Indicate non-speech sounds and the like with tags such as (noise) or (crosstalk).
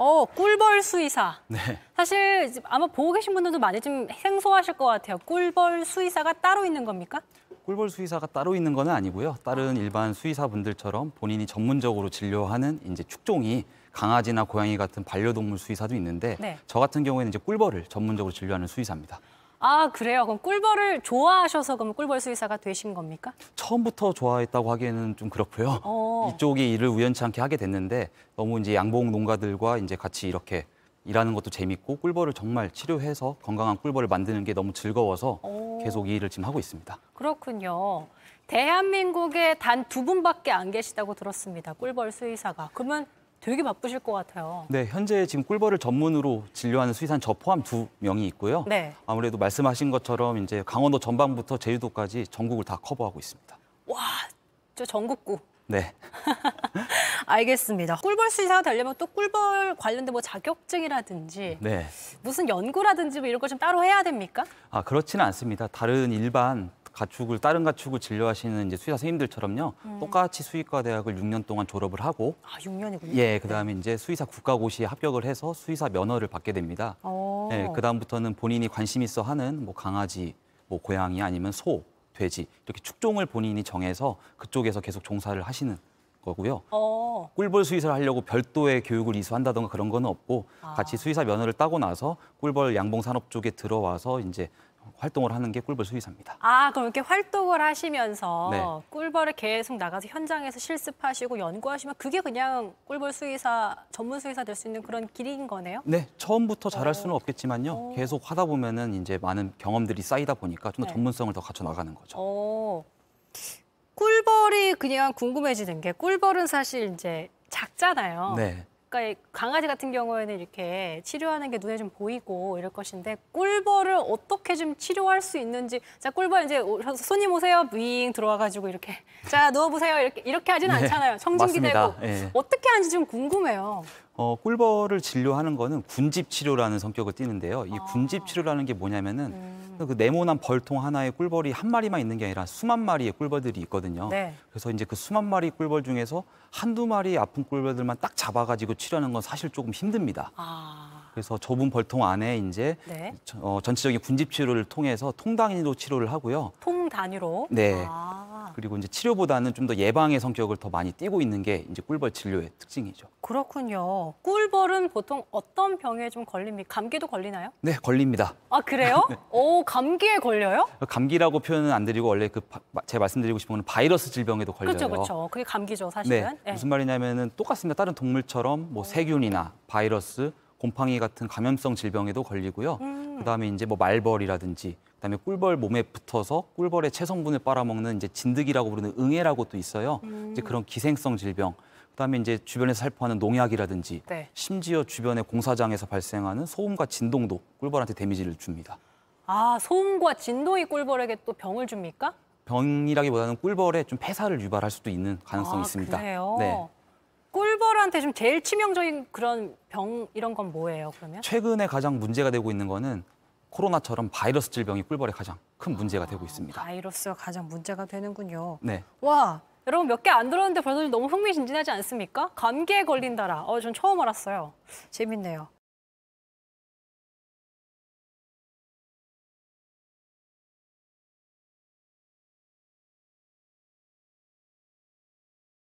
어, 꿀벌 수의사. 네. 사실 아마 보고 계신 분들도 많이 좀 생소하실 것 같아요. 꿀벌 수의사가 따로 있는 겁니까? 꿀벌 수의사가 따로 있는 건 아니고요. 다른 일반 수의사분들처럼 본인이 전문적으로 진료하는 이제 축종이 강아지나 고양이 같은 반려동물 수의사도 있는데 네. 저 같은 경우에는 이제 꿀벌을 전문적으로 진료하는 수의사입니다. 아 그래요? 그럼 꿀벌을 좋아하셔서 그럼 꿀벌 수의사가 되신 겁니까? 처음부터 좋아했다고 하기에는 좀 그렇고요. 어. 이쪽이 일을 우연치 않게 하게 됐는데 너무 이제 양봉 농가들과 이제 같이 이렇게 일하는 것도 재밌고 꿀벌을 정말 치료해서 건강한 꿀벌을 만드는 게 너무 즐거워서 오. 어. 계속 이 일을 지금 하고 있습니다. 그렇군요. 대한민국에 단 두 분밖에 안 계시다고 들었습니다. 꿀벌 수의사가. 그러면 되게 바쁘실 것 같아요. 네, 현재 지금 꿀벌을 전문으로 진료하는 수의사는 저 포함 두 명이 있고요. 네. 아무래도 말씀하신 것처럼 이제 강원도 전방부터 제주도까지 전국을 다 커버하고 있습니다. 와, 저 전국구. 네. (laughs) 알겠습니다. 꿀벌 수의사가 되려면 또 꿀벌 관련된 뭐 자격증이라든지 네. 무슨 연구라든지 뭐 이런 걸 좀 따로 해야 됩니까? 아 그렇지는 않습니다. 다른 일반 가축을 다른 가축을 진료하시는 이제 수의사 선생님들처럼요. 음. 똑같이 수의과 대학을 6년 동안 졸업을 하고 아, 6년이군요. 예, 네. 그다음에 이제 수의사 국가고시에 합격을 해서 수의사 면허를 받게 됩니다. 오. 어. 예, 그다음부터는 본인이 관심 있어 하는 뭐 강아지, 뭐 고양이 아니면 소, 돼지 이렇게 축종을 본인이 정해서 그쪽에서 계속 종사를 하시는 거고요. 어. 꿀벌 수의사를 하려고 별도의 교육을 이수한다던가 그런 건 없고 아. 같이 수의사 면허를 따고 나서 꿀벌 양봉 산업 쪽에 들어와서 이제 활동을 하는 게 꿀벌 수의사입니다. 아, 그럼 이렇게 활동을 하시면서 네. 꿀벌을 계속 나가서 현장에서 실습하시고 연구하시면 그게 그냥 꿀벌 수의사, 전문 수의사 될 수 있는 그런 길인 거네요? 네, 처음부터 잘할 수는 없겠지만요. 오. 계속 하다 보면은 이제 많은 경험들이 쌓이다 보니까 좀더 네. 전문성을 더 갖춰 나가는 거죠. 오. 꿀벌이 그냥 궁금해지는 게 꿀벌은 사실 이제 작잖아요. 네. 그러니까 강아지 같은 경우에는 이렇게 치료하는 게 눈에 좀 보이고 이럴 것인데 꿀벌을 어떻게 좀 치료할 수 있는지 자 꿀벌 이제 손님 오세요 윙 들어와가지고 이렇게 자 누워보세요 이렇게 이렇게 하진 네, 않잖아요 네, 청진기 맞습니다. 대고 예. 네. 어떻게 하는지 좀 궁금해요. 어, 꿀벌을 진료하는 거는 군집 치료라는 성격을 띠는데요. 이 아. 군집 치료라는 게 뭐냐면은 음. 그 네모난 벌통 하나에 꿀벌이 한 마리만 있는 게 아니라 수만 마리의 꿀벌들이 있거든요. 네. 그래서 이제 그 수만 마리 꿀벌 중에서 한두 마리 아픈 꿀벌들만 딱 잡아가지고 치료하는 건 사실 조금 힘듭니다. 아. 그래서 좁은 벌통 안에 이제 네. 어, 전체적인 군집 치료를 통해서 통단위로 치료를 하고요. 통단위로? 네. 아. 그리고 이제 치료보다는 좀 더 예방의 성격을 더 많이 띠고 있는 게 이제 꿀벌 진료의 특징이죠. 그렇군요. 꿀벌은 보통 어떤 병에 좀 걸립니까? 감기도 걸리나요? 네, 걸립니다. 아, 그래요? (laughs) 네. 오, 감기에 걸려요? 감기라고 표현은 안 드리고 원래 그 제가 말씀드리고 싶은 건 바이러스 질병에도 걸려요. 그렇죠, 그렇죠. 그게 감기죠, 사실은. 네, 네. 무슨 말이냐면은 똑같습니다. 다른 동물처럼 뭐 세균이나 바이러스, 곰팡이 같은 감염성 질병에도 걸리고요. 음. 그다음에 이제 뭐 말벌이라든지 그다음에 꿀벌 몸에 붙어서 꿀벌의 체성분을 빨아먹는 이제 진드기라고 부르는 응애라고 또 있어요. 음. 이제 그런 기생성 질병. 그다음에 이제 주변에서 살포하는 농약이라든지 네. 심지어 주변의 공사장에서 발생하는 소음과 진동도 꿀벌한테 데미지를 줍니다. 아, 소음과 진동이 꿀벌에게 또 병을 줍니까? 병이라기보다는 꿀벌에 좀 폐사를 유발할 수도 있는 가능성이 아, 있습니다. 그래요? 네. 사람한테 좀 제일 치명적인 그런 병 이런 건 뭐예요, 그러면? 최근에 가장 문제가 되고 있는 거는 코로나처럼 바이러스 질병이 꿀벌에 가장 큰 문제가 되고 있습니다. 바이러스가 가장 문제가 되는군요. 네. 와, 여러분 몇 개 안 들었는데 벌써 너무 흥미진진하지 않습니까? 감기에 걸린다라. 어, 전 처음 알았어요. 재밌네요.